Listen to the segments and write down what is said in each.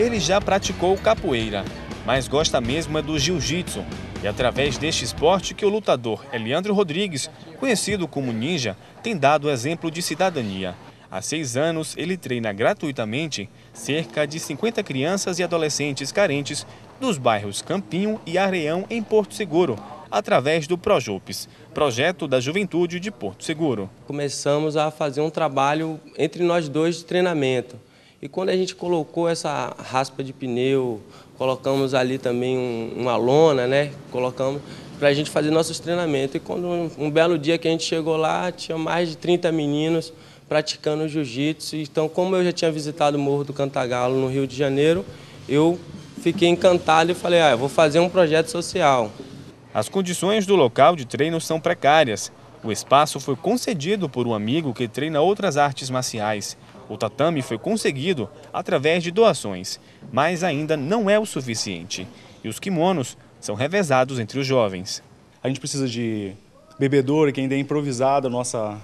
Ele já praticou capoeira, mas gosta mesmo é do jiu-jitsu. E através deste esporte que o lutador Eliandro Rodrigues, conhecido como Ninja, tem dado exemplo de cidadania. Há seis anos, ele treina gratuitamente cerca de 50 crianças e adolescentes carentes dos bairros Campinho e Areião, em Porto Seguro, através do Projupes, Projeto da Juventude de Porto Seguro. Começamos a fazer um trabalho entre nós dois de treinamento. E quando a gente colocou essa raspa de pneu, colocamos ali também um, uma lona, né? Colocamos para a gente fazer nossos treinamentos. E quando um, um belo dia que a gente chegou lá, tinha mais de 30 meninos praticando jiu-jitsu. Então, como eu já tinha visitado o Morro do Cantagalo no Rio de Janeiro, eu fiquei encantado e falei, ah, vou fazer um projeto social. As condições do local de treino são precárias. O espaço foi concedido por um amigo que treina outras artes marciais. O tatame foi conseguido através de doações, mas ainda não é o suficiente. E os kimonos são revezados entre os jovens. A gente precisa de bebedouro, que ainda é improvisada a nossa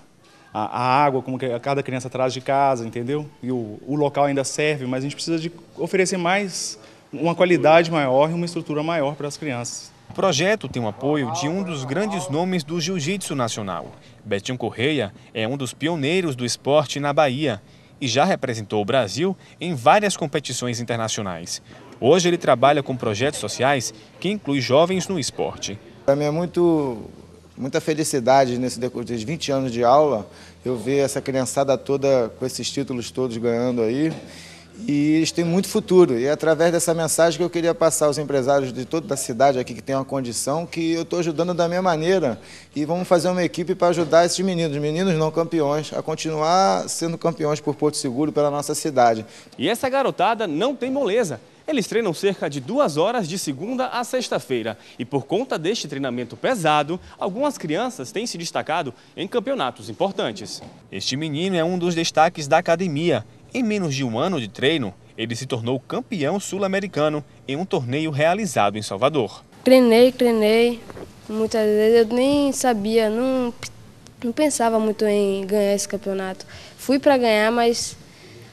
a, a, água, como que cada criança traz de casa, entendeu? E o, o local ainda serve, mas a gente precisa de oferecer mais, uma qualidade maior e uma estrutura maior para as crianças. O projeto tem o apoio de um dos grandes nomes do jiu-jitsu nacional. Betinho Correia é um dos pioneiros do esporte na Bahia e já representou o Brasil em várias competições internacionais. Hoje ele trabalha com projetos sociais que incluem jovens no esporte. Para mim é muito, muita felicidade nesse decorrer de 20 anos de aula, eu ver essa criançada toda com esses títulos todos ganhando aí e eles têm muito futuro. E é através dessa mensagem que eu queria passar aos empresários de toda a cidade aqui que tem uma condição, que eu estou ajudando da minha maneira e vamos fazer uma equipe para ajudar esses meninos, meninos não campeões, a continuar sendo campeões por Porto Seguro, pela nossa cidade. E essa garotada não tem moleza. Eles treinam cerca de duas horas de segunda a sexta-feira. E por conta deste treinamento pesado, algumas crianças têm se destacado em campeonatos importantes. Este menino é um dos destaques da academia. Em menos de um ano de treino, ele se tornou campeão sul-americano em um torneio realizado em Salvador. Treinei, treinei. Muitas vezes eu nem sabia, não, não pensava muito em ganhar esse campeonato. Fui para ganhar, mas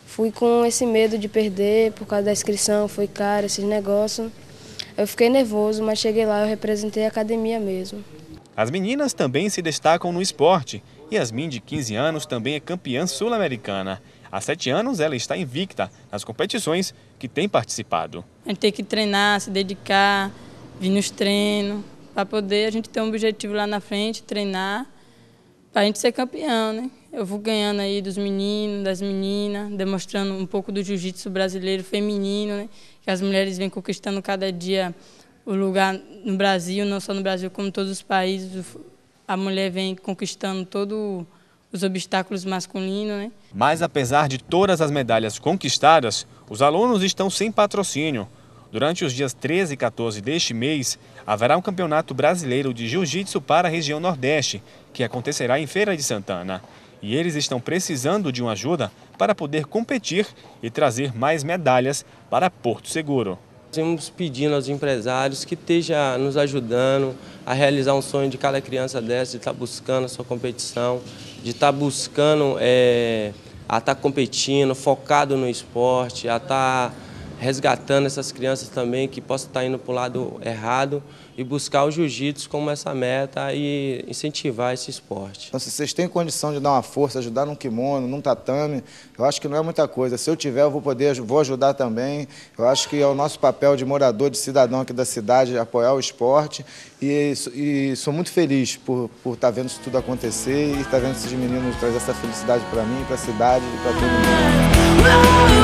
fui com esse medo de perder por causa da inscrição, foi caro, esses negócios. Eu fiquei nervoso, mas cheguei lá e representei a academia mesmo. As meninas também se destacam no esporte. Yasmin, de 15 anos, também é campeã sul-americana. Há sete anos ela está invicta nas competições que tem participado. A gente tem que treinar, se dedicar, vir nos treinos, para poder a gente ter um objetivo lá na frente, treinar, para a gente ser campeão, né? Eu vou ganhando aí dos meninos, das meninas, demonstrando um pouco do jiu-jitsu brasileiro feminino, né? Que as mulheres vêm conquistando cada dia o lugar no Brasil, não só no Brasil, como em todos os países. A mulher vem conquistando todo o os obstáculos masculinos. Né? Mas apesar de todas as medalhas conquistadas, os alunos estão sem patrocínio. Durante os dias 13 e 14 deste mês, haverá um campeonato brasileiro de jiu-jitsu para a região Nordeste, que acontecerá em Feira de Santana. E eles estão precisando de uma ajuda para poder competir e trazer mais medalhas para Porto Seguro. Estamos pedindo aos empresários que estejam nos ajudando a realizar um sonho de cada criança dessa, de estar buscando a sua competição, de estar tá buscando, é, a estar tá competindo, focado no esporte, a estar... Tá resgatando essas crianças também que possam estar indo para o lado errado e buscar o jiu-jitsu como essa meta e incentivar esse esporte. Então, se vocês têm condição de dar uma força, ajudar num kimono, num tatame, eu acho que não é muita coisa. Se eu tiver, eu vou poder, vou ajudar também. Eu acho que é o nosso papel de morador, de cidadão aqui da cidade, apoiar o esporte. E, e sou muito feliz por, por estar tá vendo isso tudo acontecer e estar tá vendo esses meninos trazer essa felicidade para mim, para a cidade e para todo mundo.